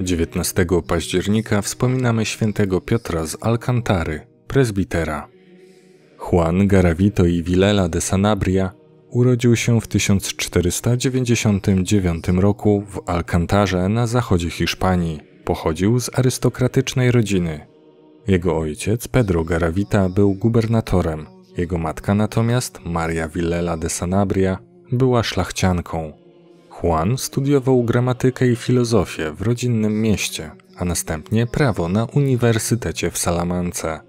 19 października wspominamy świętego Piotra z Alcantary, prezbitera. Juan Garavito i Villela de Sanabria urodził się w 1499 roku w Alcantarze na zachodzie Hiszpanii. Pochodził z arystokratycznej rodziny. Jego ojciec, Pedro Garavita, był gubernatorem, jego matka natomiast, Maria Villela de Sanabria, była szlachcianką. Juan studiował gramatykę i filozofię w rodzinnym mieście, a następnie prawo na Uniwersytecie w Salamance.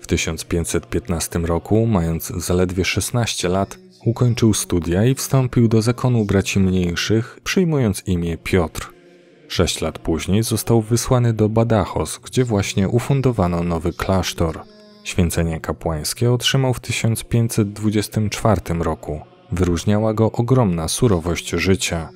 W 1515 roku, mając zaledwie 16 lat, ukończył studia i wstąpił do zakonu braci mniejszych, przyjmując imię Piotr. Sześć lat później został wysłany do Badajoz, gdzie właśnie ufundowano nowy klasztor – Święcenie kapłańskie otrzymał w 1524 roku. Wyróżniała go ogromna surowość życia.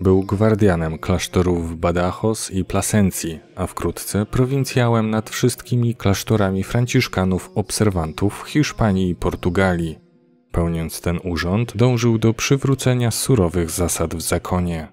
Był gwardianem klasztorów w Badajoz i Plasencji, a wkrótce prowincjałem nad wszystkimi klasztorami franciszkanów obserwantów w Hiszpanii i Portugalii. Pełniąc ten urząd, dążył do przywrócenia surowych zasad w zakonie.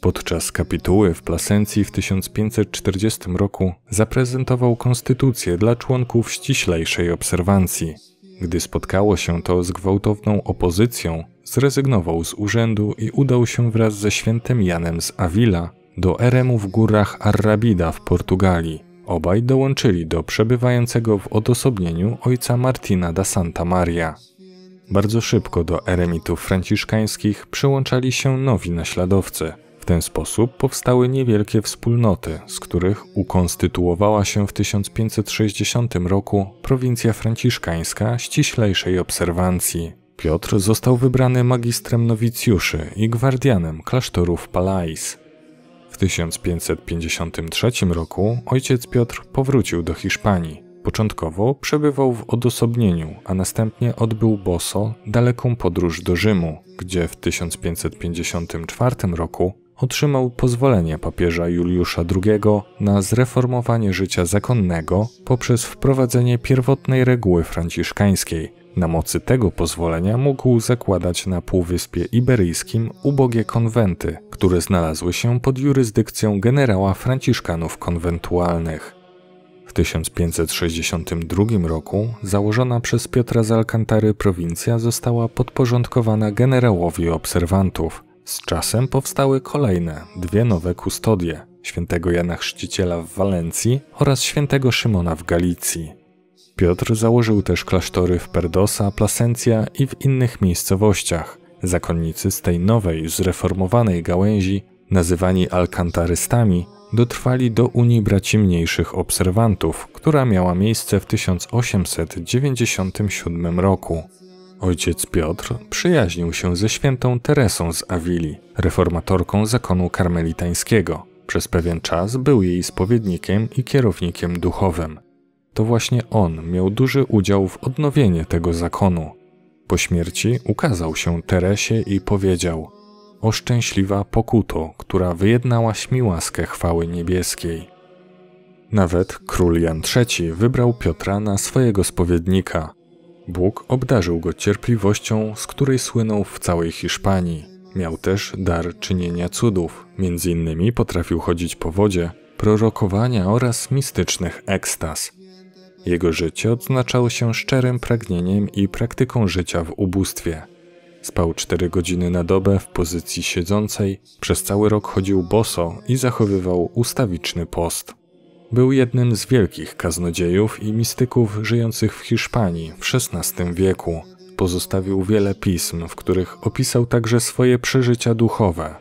Podczas kapituły w Plasencji w 1540 roku zaprezentował konstytucję dla członków ściślejszej obserwancji. Gdy spotkało się to z gwałtowną opozycją, zrezygnował z urzędu i udał się wraz ze świętym Janem z Avila do eremu w górach Arrabida w Portugalii. Obaj dołączyli do przebywającego w odosobnieniu ojca Martina da Santa Maria. Bardzo szybko do eremitów franciszkańskich przyłączali się nowi naśladowcy – w ten sposób powstały niewielkie wspólnoty, z których ukonstytuowała się w 1560 roku prowincja franciszkańska ściślejszej obserwancji. Piotr został wybrany magistrem nowicjuszy i gwardianem klasztorów Palais. W 1553 roku ojciec Piotr powrócił do Hiszpanii. Początkowo przebywał w odosobnieniu, a następnie odbył boso daleką podróż do Rzymu, gdzie w 1554 roku otrzymał pozwolenie papieża Juliusza II na zreformowanie życia zakonnego poprzez wprowadzenie pierwotnej reguły franciszkańskiej. Na mocy tego pozwolenia mógł zakładać na Półwyspie Iberyjskim ubogie konwenty, które znalazły się pod jurysdykcją generała Franciszkanów konwentualnych. W 1562 roku założona przez Piotra z Alcantary prowincja została podporządkowana generałowi obserwantów – z czasem powstały kolejne dwie nowe kustodie świętego Jana Chrzciciela w Walencji oraz świętego Szymona w Galicji. Piotr założył też klasztory w Perdosa, Plasencja i w innych miejscowościach. Zakonnicy z tej nowej, zreformowanej gałęzi, nazywani alkantarystami, dotrwali do Unii Braci Mniejszych Obserwantów, która miała miejsce w 1897 roku. Ojciec Piotr przyjaźnił się ze świętą Teresą z Awili, reformatorką zakonu karmelitańskiego. Przez pewien czas był jej spowiednikiem i kierownikiem duchowym. To właśnie on miał duży udział w odnowieniu tego zakonu. Po śmierci ukazał się Teresie i powiedział – o szczęśliwa pokuto, która wyjednałaś mi łaskę chwały niebieskiej. Nawet król Jan III wybrał Piotra na swojego spowiednika. Bóg obdarzył go cierpliwością, z której słynął w całej Hiszpanii. Miał też dar czynienia cudów, między innymi potrafił chodzić po wodzie, prorokowania oraz mistycznych ekstaz. Jego życie odznaczało się szczerym pragnieniem i praktyką życia w ubóstwie. Spał 4 godziny na dobę w pozycji siedzącej, przez cały rok chodził boso i zachowywał ustawiczny post. Był jednym z wielkich kaznodziejów i mistyków żyjących w Hiszpanii w XVI wieku. Pozostawił wiele pism, w których opisał także swoje przeżycia duchowe.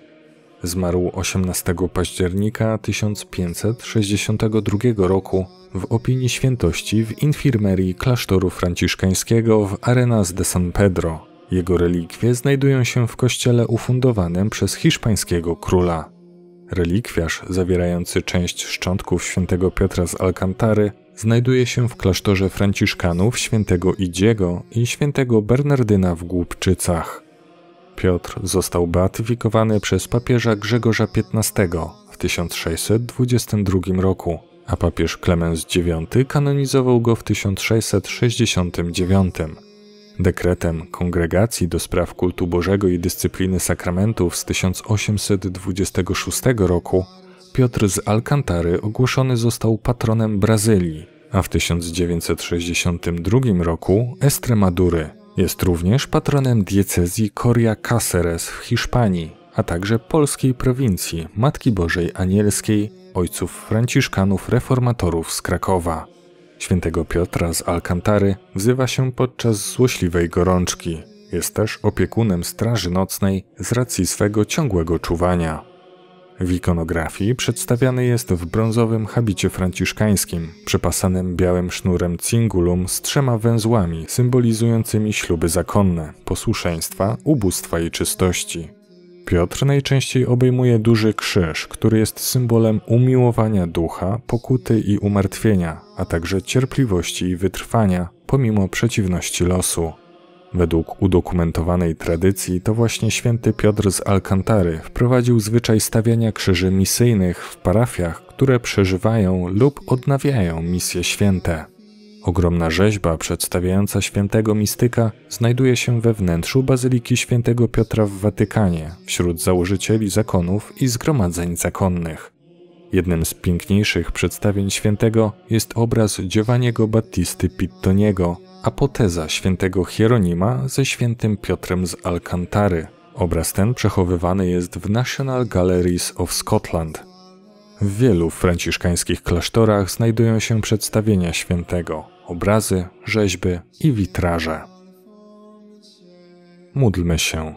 Zmarł 18 października 1562 roku w opinii świętości w infirmerii klasztoru franciszkańskiego w Arenas de San Pedro. Jego relikwie znajdują się w kościele ufundowanym przez hiszpańskiego króla. Relikwiarz zawierający część szczątków świętego Piotra z Alcantary znajduje się w klasztorze Franciszkanów świętego Idziego i świętego Bernardyna w Głubczycach. Piotr został beatyfikowany przez papieża Grzegorza XV w 1622 roku, a papież Klemens IX kanonizował go w 1669 dekretem Kongregacji do Spraw Kultu Bożego i Dyscypliny Sakramentów z 1826 roku Piotr z Alcantary ogłoszony został patronem Brazylii, a w 1962 roku Estremadury. Jest również patronem diecezji Coria Cáceres w Hiszpanii, a także polskiej prowincji Matki Bożej Anielskiej Ojców Franciszkanów Reformatorów z Krakowa. Świętego Piotra z Alcantary wzywa się podczas złośliwej gorączki. Jest też opiekunem Straży Nocnej z racji swego ciągłego czuwania. W ikonografii przedstawiany jest w brązowym habicie franciszkańskim, przepasanym białym sznurem cingulum z trzema węzłami symbolizującymi śluby zakonne, posłuszeństwa, ubóstwa i czystości. Piotr najczęściej obejmuje duży krzyż, który jest symbolem umiłowania ducha, pokuty i umartwienia, a także cierpliwości i wytrwania, pomimo przeciwności losu. Według udokumentowanej tradycji to właśnie święty Piotr z Alcantary wprowadził zwyczaj stawiania krzyży misyjnych w parafiach, które przeżywają lub odnawiają misje święte. Ogromna rzeźba przedstawiająca świętego mistyka znajduje się we wnętrzu Bazyliki Świętego Piotra w Watykanie wśród założycieli zakonów i zgromadzeń zakonnych. Jednym z piękniejszych przedstawień świętego jest obraz Giovanniego Battisty Pittoniego, apoteza świętego Hieronima ze świętym Piotrem z Alcantary. Obraz ten przechowywany jest w National Galleries of Scotland – w wielu franciszkańskich klasztorach znajdują się przedstawienia świętego, obrazy, rzeźby i witraże. Módlmy się.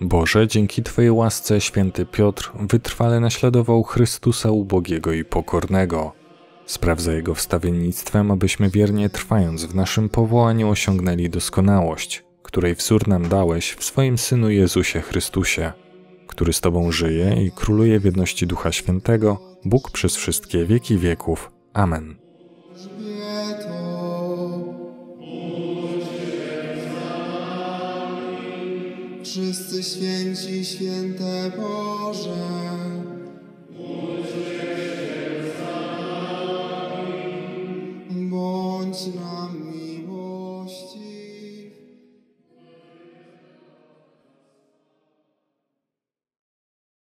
Boże, dzięki Twojej łasce święty Piotr wytrwale naśladował Chrystusa ubogiego i pokornego. Sprawdza jego wstawiennictwem, abyśmy wiernie trwając w naszym powołaniu osiągnęli doskonałość, której wzór nam dałeś w swoim Synu Jezusie Chrystusie który z Tobą żyje i króluje w jedności Ducha Świętego, Bóg przez wszystkie wieki wieków. Amen. Wszyscy święci, święte Boże.